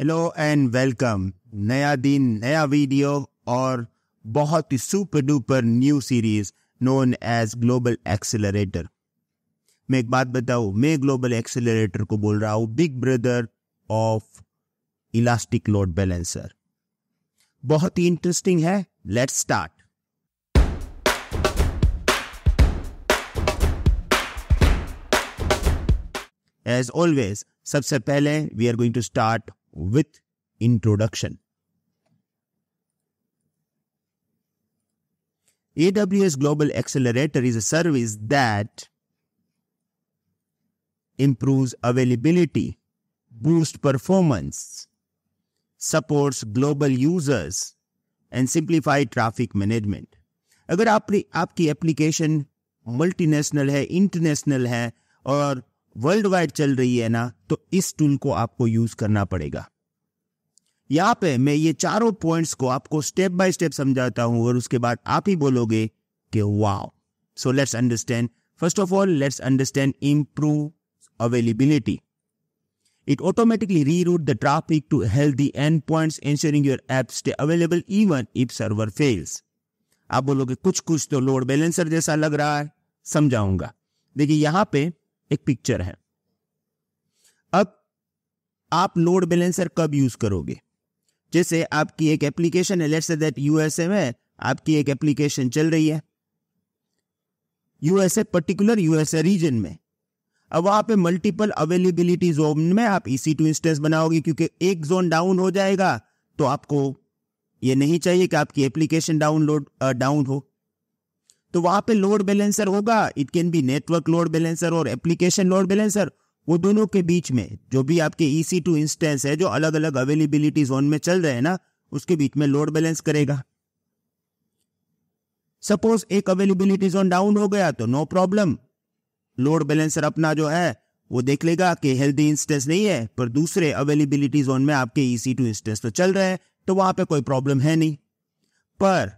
Hello and welcome नया दिन नया वीडियो और बहुत ही super duper new series known as global accelerator मैं एक बात बताऊं मैं ग्लोबल एक्सेलरेटर को बोल रहा हूं big brother of elastic load balancer बहुत ही इंटरेस्टिंग है लेट्स स्टार्ट एज ऑलवेज सबसे पहले we are going to start with introduction. AWS Global Accelerator is a service that improves availability, boosts performance, supports global users, and simplifies traffic management. अगर आप, आपकी application multinational है international है और world wide चल रही है ना तो इस टूल को आपको यूज करना पड़ेगा यहां पे मैं ये चारों पॉइंट्स को आपको स्टेप बाय स्टेप समझाता हूं और उसके बाद आप ही बोलोगे कि wow so let's understand first of all let's understand improve availability it automatically re route the traffic to help the end point ensuring your app stay available even if server fails आप बोलोगे कुछ कुछ तो load balancer जैसा लग रहा है समझाऊंगा देखिए यहां पे एक पिक्चर है अब आप लोड बैलेंसर कब यूज करोगे जैसे आपकी एक एप्लीकेशन है लेट्स से दैट यूएसए में आपकी एक एप्लीकेशन चल रही है यूएसए पर्टिकुलर यूएसए रीजन में अब वहां पे मल्टीपल अवेलेबिलिटी जोन में आप इसी टू इंस्टेंस बनाओगे क्योंकि एक जोन डाउन हो जाएगा तो आपको ये नहीं चाहिए कि आपकी एप्लीकेशन डाउनलोड डाउन हो तो वहां पे लोड बैलेंसर होगा it can be network load balancer और एप्लीकेशन लोड बैलेंसर वो दोनों के बीच में जो भी आपके ई टू इंस्टेंस है जो अलग अलग अवेलेबिलिटी जोन में चल रहे हैं ना उसके बीच में लोड बैलेंस करेगा सपोज एक अवेलेबिलिटी जोन डाउन हो गया तो नो प्रॉब्लम लोड बैलेंसर अपना जो है वो देख लेगा कि हेल्दी इंस्टेंस नहीं है पर दूसरे अवेलेबिलिटी जोन में आपके ईसी टू इंस्टेंस तो चल रहे हैं तो वहां पे कोई प्रॉब्लम है नहीं पर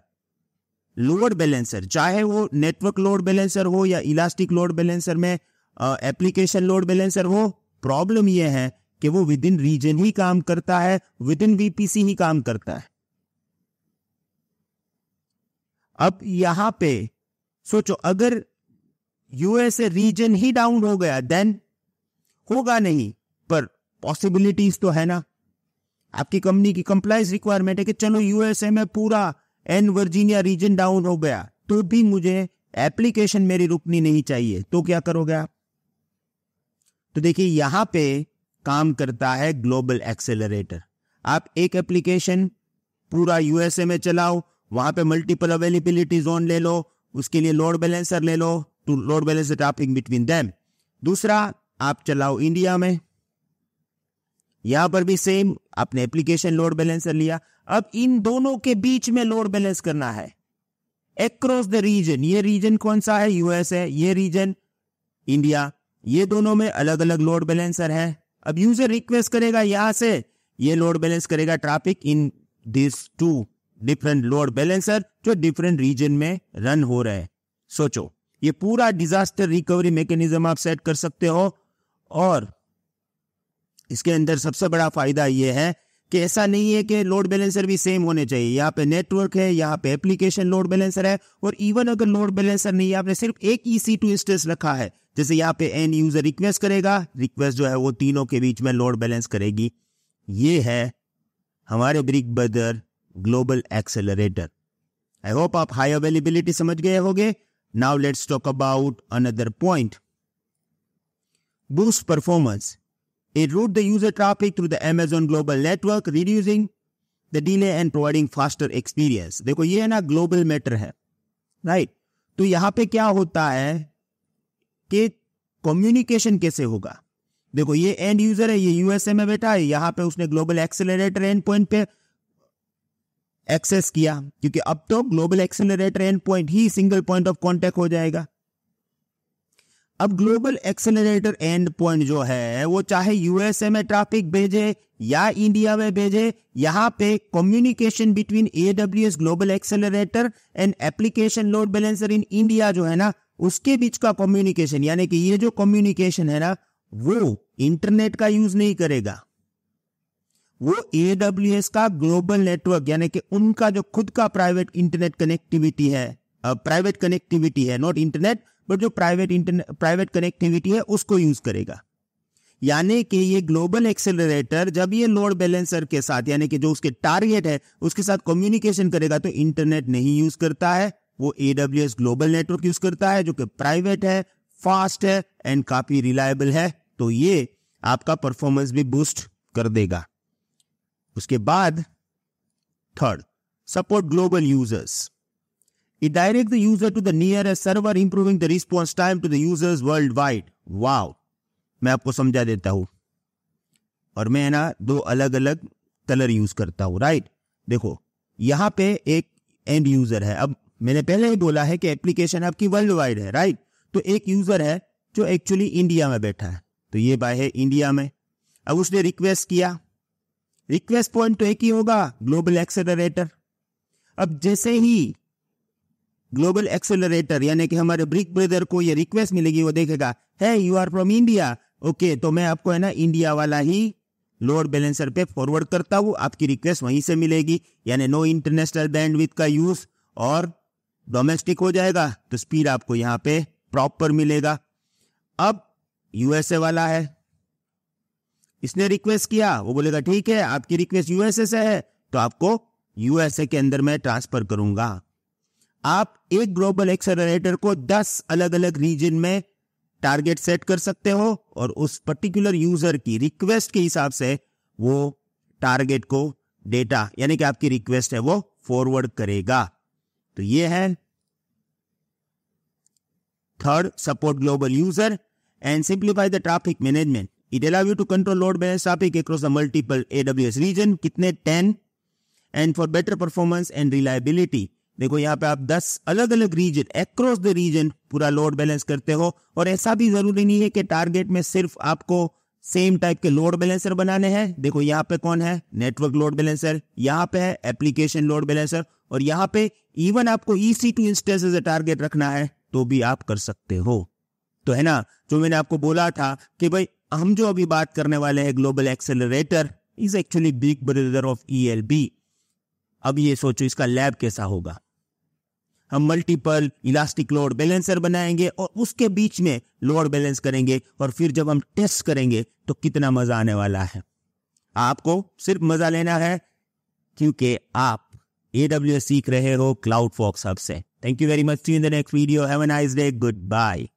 लोड बैलेंसर चाहे वो नेटवर्क लोड बैलेंसर हो या इलास्टिक लोड बैलेंसर में एप्लीकेशन लोड बैलेंसर हो प्रॉब्लम ये है कि वो विद इन रीजन ही काम करता है विद इन वीपीसी ही काम करता है अब यहां पे सोचो अगर यूएसए रीजन ही डाउन हो गया देन होगा नहीं पर पॉसिबिलिटीज तो है ना आपकी कंपनी की कंप्लाइज रिक्वायरमेंट है कि चलो यूएसए में पूरा एंड वर्जीनिया रीजन डाउन हो गया तो भी मुझे एप्लीकेशन मेरी रुकनी नहीं चाहिए तो क्या करोगे आप तो देखिए यहां पे काम करता है ग्लोबल एक्सेलरेटर आप एक एप्लीकेशन पूरा यूएसए में चलाओ वहां पे मल्टीपल अवेलेबिलिटी जोन ले लो उसके लिए लोड बैलेंसर ले लो two load balancer topping between them दूसरा आप चलाओ इंडिया में यहां पर भी सेम आपने एप्लीकेशन लोड बैलेंसर लिया अब इन दोनों के बीच में लोड बैलेंस करना है एक्रॉस द रीजन ये रीजन कौन सा है यूएस है ये रीजन इंडिया ये दोनों में अलग अलग लोड बैलेंसर है अब यूजर रिक्वेस्ट करेगा यहां से ये लोड बैलेंस करेगा traffic in this two different load balancer जो डिफरेंट रीजन में रन हो रहे हैं सोचो ये पूरा डिजास्टर रिकवरी मैकेनिज्म आप सेट कर सकते हो और इसके अंदर सबसे बड़ा फायदा ये है कि ऐसा नहीं है कि लोड बैलेंसर भी सेम होने चाहिए यहाँ पे नेटवर्क है यहाँ पे एप्लीकेशन लोड बैलेंसर है और इवन अगर लोड बैलेंसर नहीं है आपने सिर्फ एक ई सी टू इंस्टेंस रखा है जैसे यहाँ पे एन यूजर रिक्वेस्ट करेगा रिक्वेस्ट जो है वो तीनों के बीच में लोड बैलेंस करेगी ये है हमारे big brother global accelerator I hope आप हाई अवेलेबिलिटी समझ गए होंगे now let's talk about another point boost performance It route the user traffic through the Amazon Global Network, reducing the delay and providing faster experience. देखो ये है ना global matter है right right? तो यहाँ पे क्या होता है कि कम्युनिकेशन कैसे होगा देखो ये एंड यूजर है ये यूएसए में बैठा है यहाँ पे उसने ग्लोबल एक्सेलरेटर एंड पॉइंट पे एक्सेस किया क्योंकि अब तो ग्लोबल एक्सेलरेटर एंड पॉइंट ही सिंगल पॉइंट ऑफ कॉन्टेक्ट हो जाएगा अब ग्लोबल एक्सेलरेटर एंड पॉइंट जो है वो चाहे यूएसए में ट्रैफिक भेजे या इंडिया में भेजे यहाँ पे communication between AW global accelerator and application load balancer in India जो है ना उसके बीच का कम्युनिकेशन यानी कि ये जो कम्युनिकेशन है ना वो इंटरनेट का यूज नहीं करेगा वो एडब्ल्यू का ग्लोबल नेटवर्क यानी कि उनका जो खुद का प्राइवेट इंटरनेट कनेक्टिविटी है प्राइवेट कनेक्टिविटी है नॉट इंटरनेट बट जो प्राइवेट इंटरनेट प्राइवेट कनेक्टिविटी है उसको यूज़ करेगा यानी कि ये ग्लोबल एक्सेलरेटर जब ये लोड बैलेंसर के साथ यानी कि जो उसके टारगेट है उसके साथ कम्युनिकेशन करेगा तो इंटरनेट नहीं यूज करता है वो ए ग्लोबल नेटवर्क यूज करता है जो कि प्राइवेट है फास्ट है एंड काफी रिलायबल है तो ये आपका परफॉर्मेंस भी बूस्ट कर देगा उसके बाद third support global users It directs the user to the nearest server, improving the response time to the users worldwide. Wow! मैं आपको समझा देता हूँ और मैं ना दो अलग अलग कलर यूज करता हूँ राइट देखो यहाँ पे एक एंड यूजर है अब मैंने पहले ही बोला है कि एप्लीकेशन आपकी वर्ल्ड वाइड है राइट तो एक यूजर है जो एक्चुअली इंडिया में बैठा है तो ये बाय है इंडिया में अब उसने रिक्वेस्ट किया रिक्वेस्ट पॉइंट तो एक ही होगा ग्लोबल एक्सेलरेटर अब जैसे ही ग्लोबल एक्सेलरेटर यानी कि हमारे ब्रिक ब्रदर को ये रिक्वेस्ट मिलेगी वो देखेगा hey you are from India okay तो मैं आपको है ना इंडिया वाला ही लोअर बैलेंसर पे फॉरवर्ड करता हूँ आपकी रिक्वेस्ट वहीं से मिलेगी यानी नो इंटरनेशनल बैंडविथ का यूज और डोमेस्टिक हो जाएगा तो स्पीड आपको यहाँ पे प्रॉपर मिलेगा अब यूएसए वाला है इसने रिक्वेस्ट किया वो बोलेगा ठीक है आपकी रिक्वेस्ट यूएसए से है तो आपको यूएसए के अंदर मैं ट्रांसफर करूंगा आप एक ग्लोबल एक्सेलरेटर को 10 अलग अलग रीजन में टारगेट सेट कर सकते हो और उस पर्टिकुलर यूजर की रिक्वेस्ट के हिसाब से वो टारगेट को डेटा यानी कि आपकी रिक्वेस्ट है वो फॉरवर्ड करेगा तो ये है third support global user and simplify the traffic management it allow you to control load balance traffic across the multiple AWS region कितने ten and for better performance and reliability देखो यहाँ पे आप 10 अलग अलग रीजन अक्रॉस द रीजन पूरा load balance करते हो और ऐसा भी जरूरी नहीं है कि टारगेट में सिर्फ आपको सेम टाइप के लोड बैलेंसर बनाने हैं देखो यहाँ पे कौन है नेटवर्क लोड बैलेंसर यहाँ पे है एप्लीकेशन लोड बैलेंसर और यहाँ पे इवन आपको E C two instance as a target रखना है तो भी आप कर सकते हो तो है ना जो मैंने आपको बोला था कि भाई हम जो अभी बात करने वाले हैं global accelerator is actually big brother of E अब ये सोचो इसका लैब कैसा होगा हम मल्टीपल इलास्टिक लोड बैलेंसर बनाएंगे और उसके बीच में लोड बैलेंस करेंगे और फिर जब हम टेस्ट करेंगे तो कितना मजा आने वाला है आपको सिर्फ मजा लेना है क्योंकि आप ए सीख रहे हो क्लाउड फॉक्स हब से thank you very much in the next video have a nice day good bye